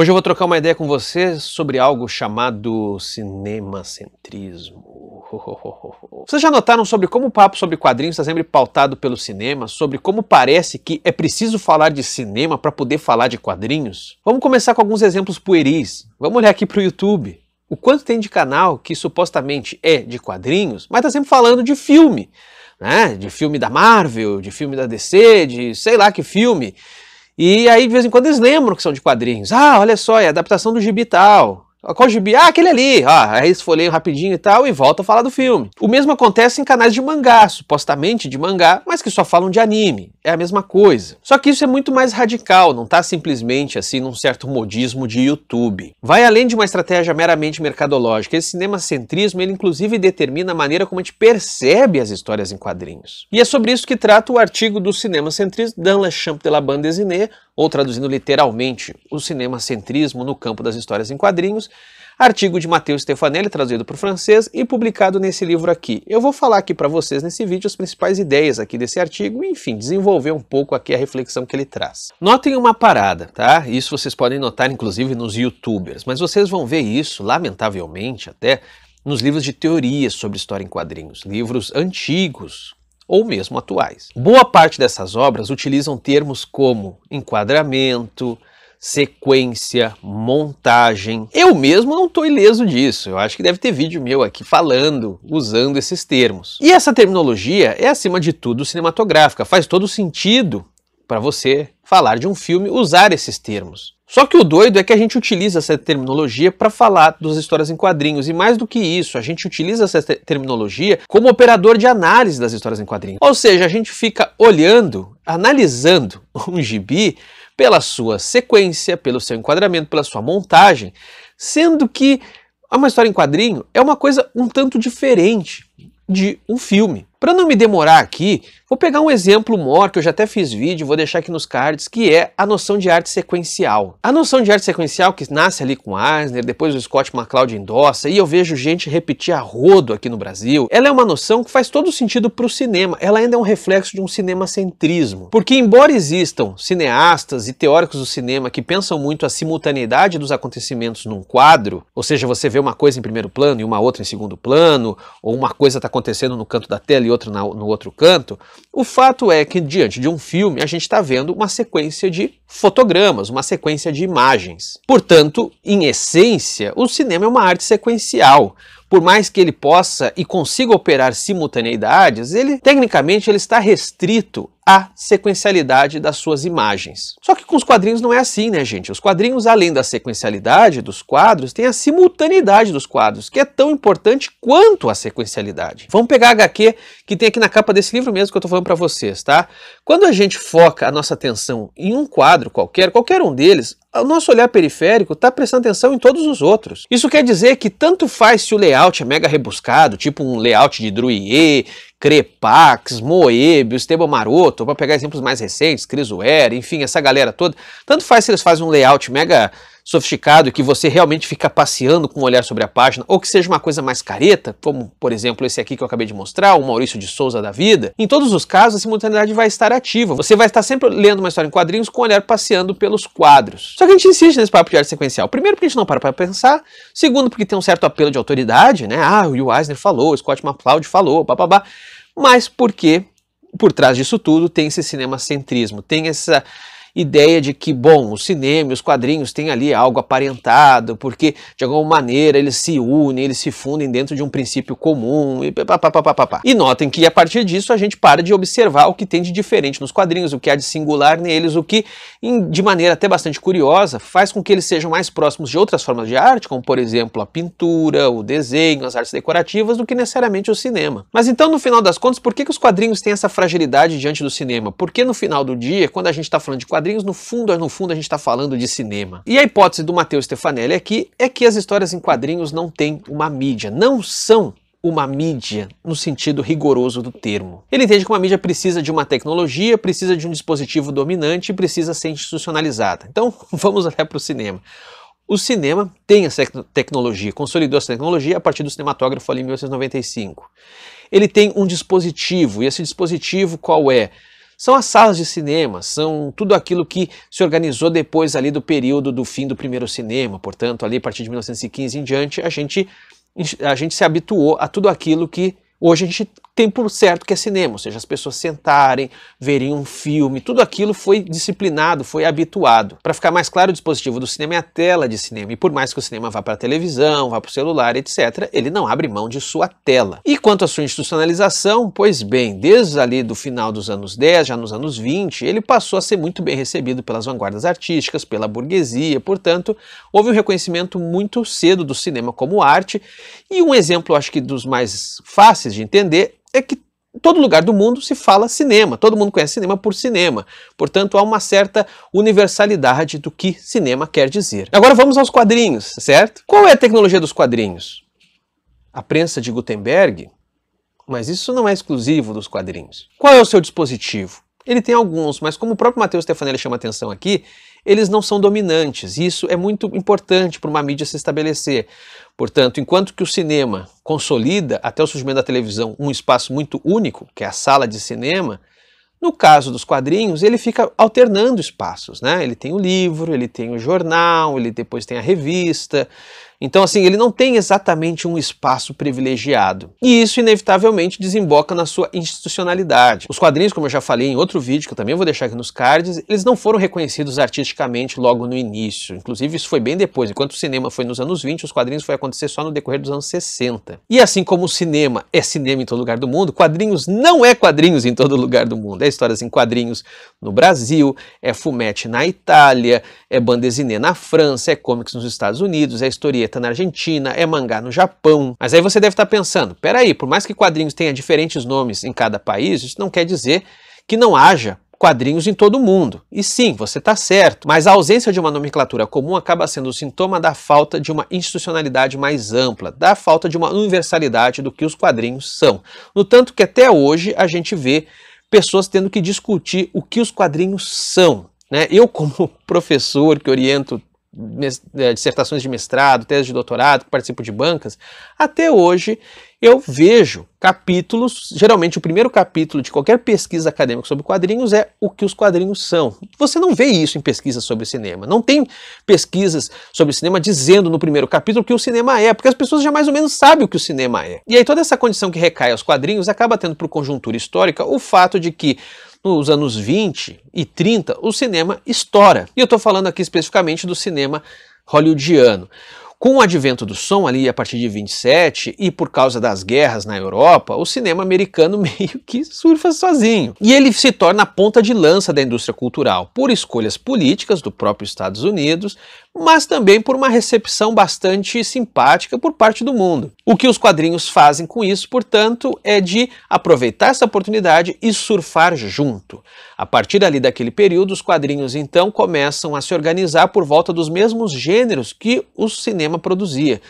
Hoje eu vou trocar uma ideia com você sobre algo chamado cinemacentrismo. Vocês já notaram sobre como o papo sobre quadrinhos está sempre pautado pelo cinema, sobre como parece que é preciso falar de cinema para poder falar de quadrinhos? Vamos começar com alguns exemplos pueris. Vamos olhar aqui para o YouTube. O quanto tem de canal que supostamente é de quadrinhos, mas está sempre falando de filme, né? De filme da Marvel, de filme da DC, de sei lá que filme. E aí, de vez em quando, eles lembram que são de quadrinhos. Ah, olha só, é a adaptação do gibi tal. Qual gibi? Ah, aquele ali. Ah, aí esfolheio rapidinho e tal e volta a falar do filme. O mesmo acontece em canais de mangá, supostamente de mangá, mas que só falam de anime. É a mesma coisa. Só que isso é muito mais radical, não tá simplesmente assim num certo modismo de YouTube. Vai além de uma estratégia meramente mercadológica. Esse cinema centrismo, ele inclusive determina a maneira como a gente percebe as histórias em quadrinhos. E é sobre isso que trata o artigo do cinema centrismo le champ de la bande dessinée, ou traduzindo literalmente, o cinema centrismo no campo das histórias em quadrinhos, artigo de Matheus Stefanelli, traduzido para o francês e publicado nesse livro aqui. Eu vou falar aqui para vocês nesse vídeo as principais ideias aqui desse artigo e, enfim, desenvolver um pouco aqui a reflexão que ele traz. Notem uma parada, tá? Isso vocês podem notar, inclusive, nos youtubers, mas vocês vão ver isso, lamentavelmente até, nos livros de teorias sobre história em quadrinhos, livros antigos, ou mesmo atuais. Boa parte dessas obras utilizam termos como enquadramento, sequência, montagem. Eu mesmo não estou ileso disso. Eu acho que deve ter vídeo meu aqui falando, usando esses termos. E essa terminologia é, acima de tudo, cinematográfica. Faz todo sentido para você falar de um filme usar esses termos. Só que o doido é que a gente utiliza essa terminologia para falar das histórias em quadrinhos e mais do que isso, a gente utiliza essa te terminologia como operador de análise das histórias em quadrinhos. Ou seja, a gente fica olhando, analisando um gibi pela sua sequência, pelo seu enquadramento, pela sua montagem, sendo que ah, uma história em quadrinho é uma coisa um tanto diferente de um filme. Para não me demorar aqui, vou pegar um exemplo maior que eu já até fiz vídeo, vou deixar aqui nos cards, que é a noção de arte sequencial. A noção de arte sequencial que nasce ali com Eisner, depois o Scott McCloud endossa, e eu vejo gente repetir a rodo aqui no Brasil, ela é uma noção que faz todo sentido para o cinema, ela ainda é um reflexo de um cinemacentrismo. Porque embora existam cineastas e teóricos do cinema que pensam muito a simultaneidade dos acontecimentos num quadro, ou seja, você vê uma coisa em primeiro plano e uma outra em segundo plano, ou uma coisa está acontecendo no canto da tela e outro na, no outro canto, o fato é que diante de um filme a gente está vendo uma sequência de fotogramas, uma sequência de imagens. Portanto, em essência, o cinema é uma arte sequencial por mais que ele possa e consiga operar simultaneidades, ele tecnicamente ele está restrito à sequencialidade das suas imagens. Só que com os quadrinhos não é assim, né, gente? Os quadrinhos, além da sequencialidade dos quadros, tem a simultaneidade dos quadros, que é tão importante quanto a sequencialidade. Vamos pegar a HQ que tem aqui na capa desse livro mesmo que eu estou falando para vocês, tá? Quando a gente foca a nossa atenção em um quadro qualquer, qualquer um deles, o nosso olhar periférico está prestando atenção em todos os outros. Isso quer dizer que tanto faz se o layout é mega rebuscado, tipo um layout de Druyer, Crepax, Moebius, Esteban Maroto, para pegar exemplos mais recentes, Crisuer, enfim, essa galera toda. Tanto faz se eles fazem um layout mega sofisticado que você realmente fica passeando com o um olhar sobre a página, ou que seja uma coisa mais careta, como por exemplo esse aqui que eu acabei de mostrar, o Maurício de Souza da vida, em todos os casos a simultaneidade vai estar ativa. Você vai estar sempre lendo uma história em quadrinhos com o olhar passeando pelos quadros. Só que a gente insiste nesse papo de arte sequencial. Primeiro porque a gente não para para pensar, segundo porque tem um certo apelo de autoridade, né? Ah, o Will Eisner falou, o Scott McCloud falou, bababá. Mas porque por trás disso tudo tem esse cinema centrismo, tem essa ideia de que, bom, o cinema e os quadrinhos têm ali algo aparentado, porque de alguma maneira eles se unem, eles se fundem dentro de um princípio comum e pá, pá, pá, pá, pá. E notem que a partir disso a gente para de observar o que tem de diferente nos quadrinhos, o que há de singular neles, o que, de maneira até bastante curiosa, faz com que eles sejam mais próximos de outras formas de arte, como por exemplo a pintura, o desenho, as artes decorativas, do que necessariamente o cinema. Mas então, no final das contas, por que, que os quadrinhos têm essa fragilidade diante do cinema? Porque no final do dia, quando a gente está falando de quadrinhos, quadrinhos, no fundo, no fundo a gente está falando de cinema. E a hipótese do Matheus Stefanelli aqui é que as histórias em quadrinhos não têm uma mídia, não são uma mídia no sentido rigoroso do termo. Ele entende que uma mídia precisa de uma tecnologia, precisa de um dispositivo dominante e precisa ser institucionalizada. Então, vamos olhar para o cinema. O cinema tem essa tecnologia, consolidou essa tecnologia a partir do cinematógrafo ali em 1995. Ele tem um dispositivo, e esse dispositivo qual é? são as salas de cinema, são tudo aquilo que se organizou depois ali do período do fim do primeiro cinema. Portanto, ali a partir de 1915 em diante, a gente, a gente se habituou a tudo aquilo que Hoje a gente tem por certo que é cinema, ou seja, as pessoas sentarem, verem um filme, tudo aquilo foi disciplinado, foi habituado. Para ficar mais claro, o dispositivo do cinema é a tela de cinema, e por mais que o cinema vá para a televisão, vá para o celular, etc., ele não abre mão de sua tela. E quanto à sua institucionalização, pois bem, desde ali do final dos anos 10, já nos anos 20, ele passou a ser muito bem recebido pelas vanguardas artísticas, pela burguesia, portanto, houve um reconhecimento muito cedo do cinema como arte, e um exemplo, acho que dos mais fáceis, de entender é que todo lugar do mundo se fala cinema, todo mundo conhece cinema por cinema. Portanto, há uma certa universalidade do que cinema quer dizer. Agora vamos aos quadrinhos, certo? Qual é a tecnologia dos quadrinhos? A prensa de Gutenberg, mas isso não é exclusivo dos quadrinhos. Qual é o seu dispositivo? Ele tem alguns, mas como o próprio Matheus Stefanelli chama atenção aqui, eles não são dominantes. Isso é muito importante para uma mídia se estabelecer. Portanto, enquanto que o cinema consolida, até o surgimento da televisão, um espaço muito único, que é a sala de cinema, no caso dos quadrinhos, ele fica alternando espaços, né? Ele tem o livro, ele tem o jornal, ele depois tem a revista, então, assim, ele não tem exatamente um espaço privilegiado. E isso, inevitavelmente, desemboca na sua institucionalidade. Os quadrinhos, como eu já falei em outro vídeo, que eu também vou deixar aqui nos cards, eles não foram reconhecidos artisticamente logo no início. Inclusive, isso foi bem depois. Enquanto o cinema foi nos anos 20, os quadrinhos foi acontecer só no decorrer dos anos 60. E assim como o cinema é cinema em todo lugar do mundo, quadrinhos não é quadrinhos em todo lugar do mundo. É histórias em quadrinhos no Brasil, é fumete na Itália, é bandesinê na França, é comics nos Estados Unidos, é história na Argentina, é mangá no Japão. Mas aí você deve estar tá pensando, peraí, por mais que quadrinhos tenha diferentes nomes em cada país, isso não quer dizer que não haja quadrinhos em todo o mundo. E sim, você está certo, mas a ausência de uma nomenclatura comum acaba sendo o sintoma da falta de uma institucionalidade mais ampla, da falta de uma universalidade do que os quadrinhos são. No tanto que até hoje a gente vê pessoas tendo que discutir o que os quadrinhos são. Né? Eu, como professor que oriento é, dissertações de mestrado, tese de doutorado, que participo de bancas, até hoje eu vejo capítulos, geralmente o primeiro capítulo de qualquer pesquisa acadêmica sobre quadrinhos é o que os quadrinhos são. Você não vê isso em pesquisas sobre cinema. Não tem pesquisas sobre cinema dizendo no primeiro capítulo o que o cinema é, porque as pessoas já mais ou menos sabem o que o cinema é. E aí toda essa condição que recai aos quadrinhos acaba tendo por conjuntura histórica o fato de que nos anos 20 e 30, o cinema estoura. E eu estou falando aqui especificamente do cinema hollywoodiano. Com o advento do som ali a partir de 27 e por causa das guerras na Europa, o cinema americano meio que surfa sozinho. E ele se torna a ponta de lança da indústria cultural, por escolhas políticas do próprio Estados Unidos, mas também por uma recepção bastante simpática por parte do mundo. O que os quadrinhos fazem com isso, portanto, é de aproveitar essa oportunidade e surfar junto. A partir ali daquele período, os quadrinhos então começam a se organizar por volta dos mesmos gêneros que o cinema produzia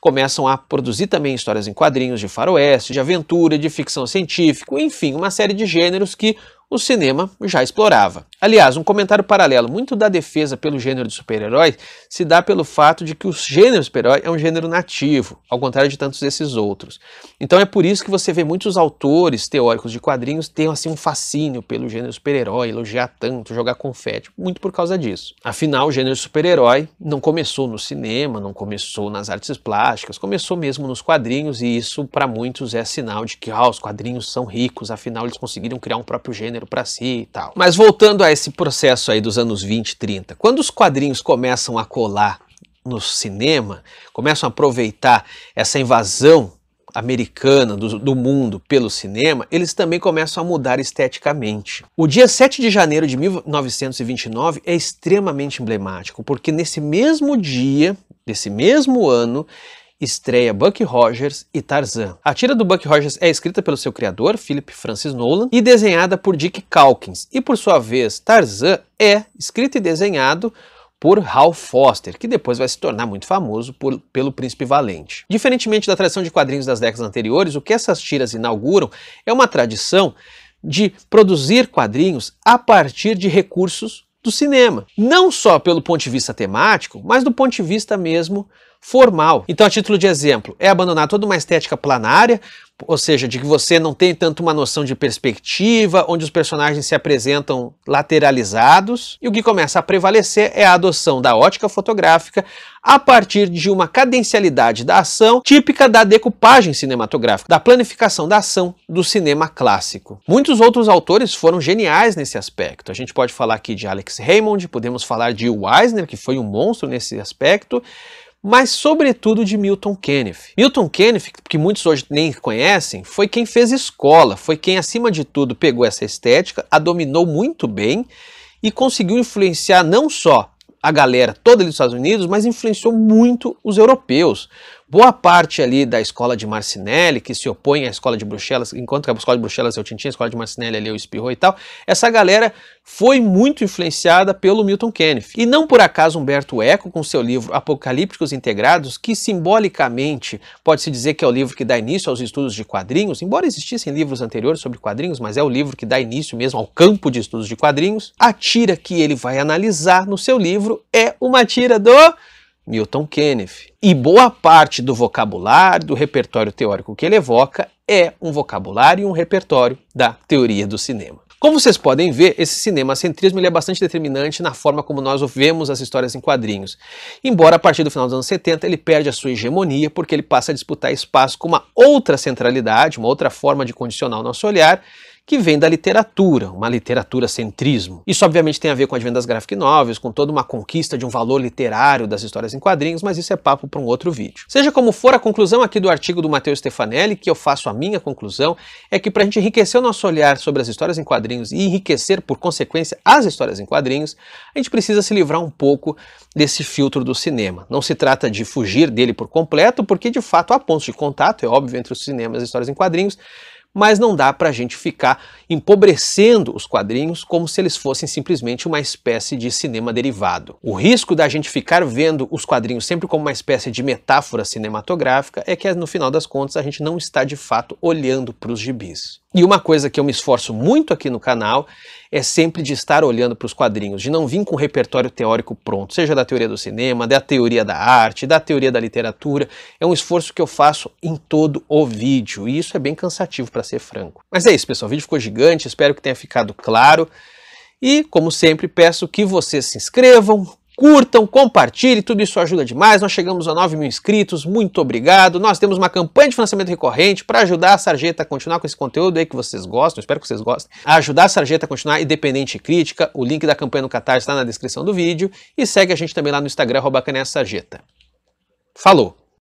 começam a produzir também histórias em quadrinhos de faroeste, de aventura, de ficção científica, enfim, uma série de gêneros que o cinema já explorava. Aliás, um comentário paralelo muito da defesa pelo gênero de super-herói se dá pelo fato de que o gênero super-herói é um gênero nativo, ao contrário de tantos desses outros. Então é por isso que você vê muitos autores teóricos de quadrinhos tendo assim um fascínio pelo gênero super-herói, elogiar tanto, jogar confete, muito por causa disso. Afinal, o gênero super-herói não começou no cinema, não começou nas artes plásticas, começou mesmo nos quadrinhos e isso para muitos é sinal de que ah, os quadrinhos são ricos, afinal eles conseguiram criar um próprio gênero dinheiro para si e tal. Mas voltando a esse processo aí dos anos 20, 30, quando os quadrinhos começam a colar no cinema, começam a aproveitar essa invasão americana do, do, mundo pelo cinema, eles também começam a mudar esteticamente. O dia 7 de janeiro de 1929 é extremamente emblemático, porque nesse mesmo dia, nesse mesmo ano, estreia Buck Rogers e Tarzan. A tira do Buck Rogers é escrita pelo seu criador, Philip Francis Nolan, e desenhada por Dick Calkins. E por sua vez, Tarzan é escrito e desenhado por Hal Foster, que depois vai se tornar muito famoso por, pelo Príncipe Valente. Diferentemente da tradição de quadrinhos das décadas anteriores, o que essas tiras inauguram é uma tradição de produzir quadrinhos a partir de recursos do cinema. Não só pelo ponto de vista temático, mas do ponto de vista mesmo formal. Então, a título de exemplo, é abandonar toda uma estética planária, ou seja, de que você não tem tanto uma noção de perspectiva, onde os personagens se apresentam lateralizados, e o que começa a prevalecer é a adoção da ótica fotográfica a partir de uma cadencialidade da ação típica da decupagem cinematográfica, da planificação da ação do cinema clássico. Muitos outros autores foram geniais nesse aspecto. A gente pode falar aqui de Alex Raymond, podemos falar de Wisner, que foi um monstro nesse aspecto, mas sobretudo de Milton Keynes. Milton Keynes, que muitos hoje nem conhecem, foi quem fez escola, foi quem acima de tudo pegou essa estética, a dominou muito bem e conseguiu influenciar não só a galera toda dos Estados Unidos, mas influenciou muito os europeus boa parte ali da escola de Marcinelli, que se opõe à escola de Bruxelas, enquanto que a escola de Bruxelas é o Tintin, a escola de Marcinelli ali é o Espirro e tal, essa galera foi muito influenciada pelo Milton Kenneth. E não por acaso Humberto Eco, com seu livro Apocalípticos Integrados, que simbolicamente pode-se dizer que é o livro que dá início aos estudos de quadrinhos, embora existissem livros anteriores sobre quadrinhos, mas é o livro que dá início mesmo ao campo de estudos de quadrinhos, a tira que ele vai analisar no seu livro é uma tira do Milton Kenneth. E boa parte do vocabulário, do repertório teórico que ele evoca, é um vocabulário e um repertório da teoria do cinema. Como vocês podem ver, esse cinema centrismo é bastante determinante na forma como nós vemos as histórias em quadrinhos. Embora a partir do final dos anos 70 ele perde a sua hegemonia porque ele passa a disputar espaço com uma outra centralidade, uma outra forma de condicionar o nosso olhar, que vem da literatura, uma literatura centrismo. Isso obviamente tem a ver com as vendas graphic novels, com toda uma conquista de um valor literário das histórias em quadrinhos, mas isso é papo para um outro vídeo. Seja como for, a conclusão aqui do artigo do Matheus Stefanelli, que eu faço a minha conclusão, é que para a gente enriquecer o nosso olhar sobre as histórias em quadrinhos e enriquecer, por consequência, as histórias em quadrinhos, a gente precisa se livrar um pouco desse filtro do cinema. Não se trata de fugir dele por completo, porque de fato há pontos de contato, é óbvio, entre os cinemas e as histórias em quadrinhos, mas não dá para a gente ficar empobrecendo os quadrinhos como se eles fossem simplesmente uma espécie de cinema derivado. O risco da gente ficar vendo os quadrinhos sempre como uma espécie de metáfora cinematográfica é que no final das contas a gente não está de fato olhando para os gibis. E uma coisa que eu me esforço muito aqui no canal é sempre de estar olhando para os quadrinhos, de não vir com um repertório teórico pronto, seja da teoria do cinema, da teoria da arte, da teoria da literatura. É um esforço que eu faço em todo o vídeo, e isso é bem cansativo para ser franco. Mas é isso, pessoal, o vídeo ficou gigante, espero que tenha ficado claro. E, como sempre, peço que vocês se inscrevam, curtam, compartilhem, tudo isso ajuda demais. Nós chegamos a 9 mil inscritos, muito obrigado. Nós temos uma campanha de financiamento recorrente para ajudar a Sarjeta a continuar com esse conteúdo aí que vocês gostam, espero que vocês gostem. ajudar a Sarjeta a continuar independente e crítica. O link da campanha no Catarse está na descrição do vídeo. E segue a gente também lá no Instagram, arroba Sarjeta. Falou!